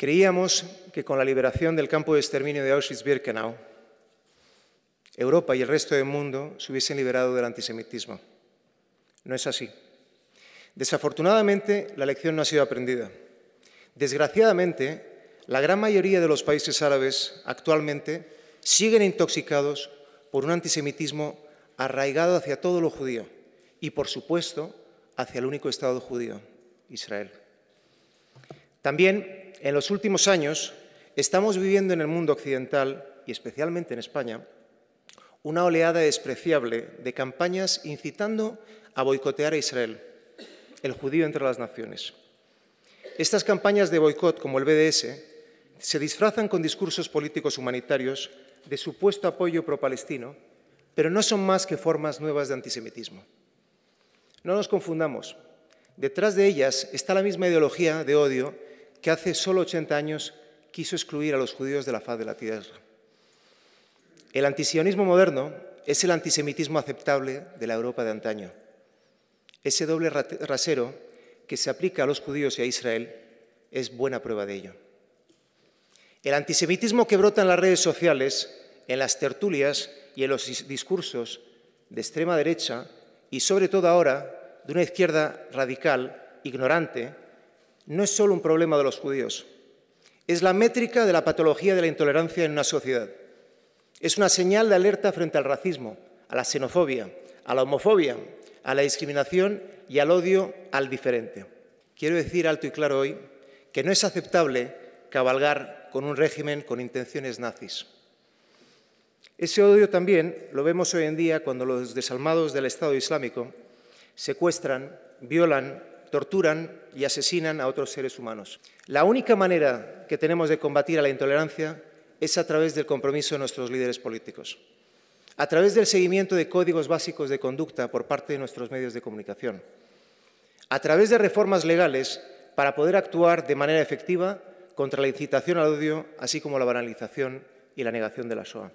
Creíamos que con la liberación del campo de exterminio de Auschwitz-Birkenau, Europa y el resto del mundo se hubiesen liberado del antisemitismo. No es así. Desafortunadamente, la lección no ha sido aprendida. Desgraciadamente, la gran mayoría de los países árabes actualmente siguen intoxicados por un antisemitismo arraigado hacia todo lo judío y, por supuesto, hacia el único Estado judío, Israel. También en los últimos años estamos viviendo en el mundo occidental, y especialmente en España, una oleada despreciable de campañas incitando a boicotear a Israel, el judío entre las naciones. Estas campañas de boicot, como el BDS, se disfrazan con discursos políticos humanitarios de supuesto apoyo pro-palestino, pero no son más que formas nuevas de antisemitismo. No nos confundamos. Detrás de ellas está la misma ideología de odio que hace solo 80 años quiso excluir a los judíos de la faz de la tierra. El antisionismo moderno es el antisemitismo aceptable de la Europa de antaño. Ese doble rasero que se aplica a los judíos y a Israel es buena prueba de ello. El antisemitismo que brota en las redes sociales, en las tertulias y en los discursos de extrema derecha y sobre todo ahora de una izquierda radical, ignorante, no es solo un problema de los judíos, es la métrica de la patología de la intolerancia en una sociedad. Es una señal de alerta frente al racismo, a la xenofobia, a la homofobia, a la discriminación y al odio al diferente. Quiero decir alto y claro hoy que no es aceptable cabalgar con un régimen con intenciones nazis. Ese odio también lo vemos hoy en día cuando los desalmados del Estado Islámico secuestran, violan torturan y asesinan a otros seres humanos. La única manera que tenemos de combatir a la intolerancia es a través del compromiso de nuestros líderes políticos, a través del seguimiento de códigos básicos de conducta por parte de nuestros medios de comunicación, a través de reformas legales para poder actuar de manera efectiva contra la incitación al odio, así como la banalización y la negación de la SOA.